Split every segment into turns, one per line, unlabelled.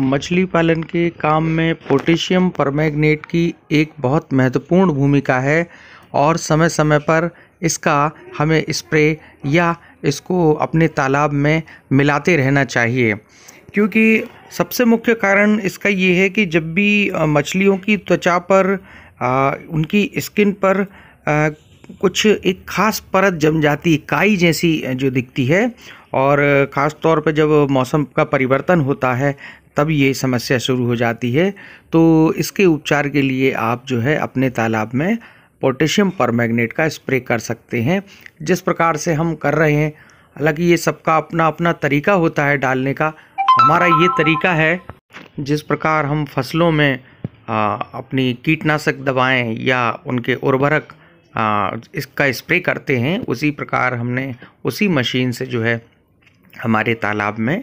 मछली पालन के काम में पोटेशियम परमैंगनेट की एक बहुत महत्वपूर्ण भूमिका है और समय समय पर इसका हमें स्प्रे या इसको अपने तालाब में मिलाते रहना चाहिए क्योंकि सबसे मुख्य कारण इसका ये है कि जब भी मछलियों की त्वचा पर आ, उनकी स्किन पर आ, कुछ एक ख़ास परत जम जाती काई जैसी जो दिखती है और ख़ास तौर पर जब मौसम का परिवर्तन होता है तब ये समस्या शुरू हो जाती है तो इसके उपचार के लिए आप जो है अपने तालाब में पोटेशियम परमैग्नेट का स्प्रे कर सकते हैं जिस प्रकार से हम कर रहे हैं हालांकि ये सबका अपना अपना तरीका होता है डालने का हमारा ये तरीका है जिस प्रकार हम फसलों में आ, अपनी कीटनाशक दवाएं या उनके उर्वरक इसका स्प्रे करते हैं उसी प्रकार हमने उसी मशीन से जो है हमारे तालाब में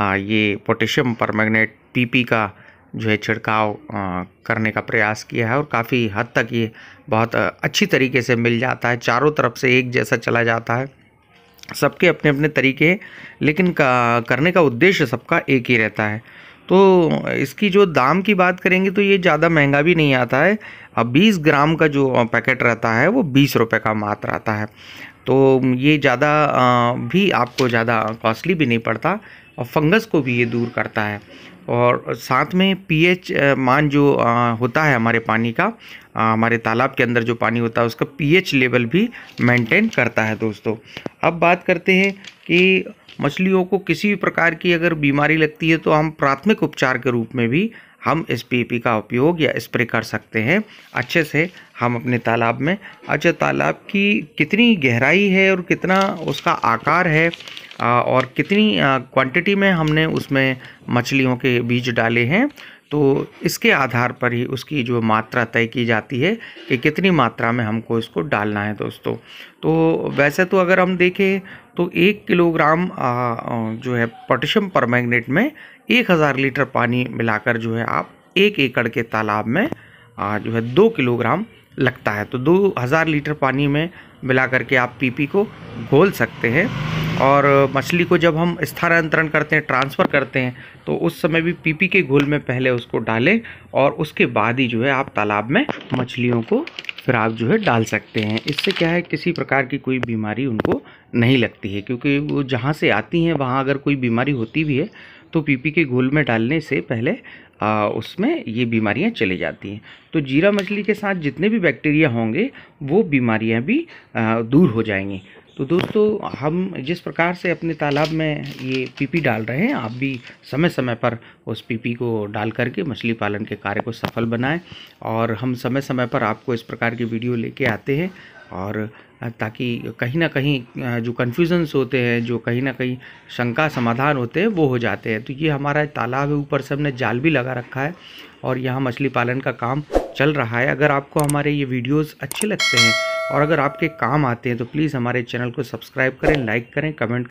ये पोटेशियम परमैंगनेट पीपी का जो है छिड़काव करने का प्रयास किया है और काफ़ी हद तक ये बहुत अच्छी तरीके से मिल जाता है चारों तरफ से एक जैसा चला जाता है सबके अपने अपने तरीके लेकिन का, करने का उद्देश्य सबका एक ही रहता है तो इसकी जो दाम की बात करेंगे तो ये ज़्यादा महंगा भी नहीं आता है अब बीस ग्राम का जो पैकेट रहता है वो बीस रुपये का मात्र आता है तो ये ज़्यादा भी आपको ज़्यादा कॉस्टली भी नहीं पड़ता और फंगस को भी ये दूर करता है और साथ में पीएच मान जो होता है हमारे पानी का हमारे तालाब के अंदर जो पानी होता है उसका पीएच लेवल भी मेंटेन करता है दोस्तों अब बात करते हैं कि मछलियों को किसी भी प्रकार की अगर बीमारी लगती है तो हम प्राथमिक उपचार के रूप में भी हम एस का उपयोग या स्प्रे कर सकते हैं अच्छे से हम अपने तालाब में अच्छा तालाब की कितनी गहराई है और कितना उसका आकार है और कितनी क्वांटिटी में हमने उसमें मछलियों के बीज डाले हैं तो इसके आधार पर ही उसकी जो मात्रा तय की जाती है कि कितनी मात्रा में हमको इसको डालना है दोस्तों तो वैसे तो अगर हम देखें तो एक किलोग्राम जो है पोटेशियम परमैंगनेट में एक हज़ार लीटर पानी मिलाकर जो है आप एक एकड़ के तालाब में जो है दो किलोग्राम लगता है तो 2000 लीटर पानी में मिला करके आप पीपी को घोल सकते हैं और मछली को जब हम स्थानांतरण करते हैं ट्रांसफ़र करते हैं तो उस समय भी पीपी के घोल में पहले उसको डालें और उसके बाद ही जो है आप तालाब में मछलियों को फिर आप जो है डाल सकते हैं इससे क्या है किसी प्रकार की कोई बीमारी उनको नहीं लगती है क्योंकि वो जहाँ से आती हैं वहाँ अगर कोई बीमारी होती भी है तो पीपी के घोल में डालने से पहले आ, उसमें ये बीमारियां चली जाती हैं तो जीरा मछली के साथ जितने भी बैक्टीरिया होंगे वो बीमारियां भी आ, दूर हो जाएंगी तो दोस्तों हम जिस प्रकार से अपने तालाब में ये पीपी डाल रहे हैं आप भी समय समय पर उस पीपी को डाल करके मछली पालन के कार्य को सफल बनाएं और हम समय समय पर आपको इस प्रकार की वीडियो लेके आते हैं और ताकि कहीं ना कहीं जो कन्फ्यूज़न्स होते हैं जो कहीं ना कहीं शंका समाधान होते हैं वो हो जाते हैं तो ये हमारा तालाब है ऊपर से हमने जाल भी लगा रखा है और यहाँ मछली पालन का काम चल रहा है अगर आपको हमारे ये वीडियोस अच्छे लगते हैं और अगर आपके काम आते हैं तो प्लीज़ हमारे चैनल को सब्सक्राइब करें लाइक करें कमेंट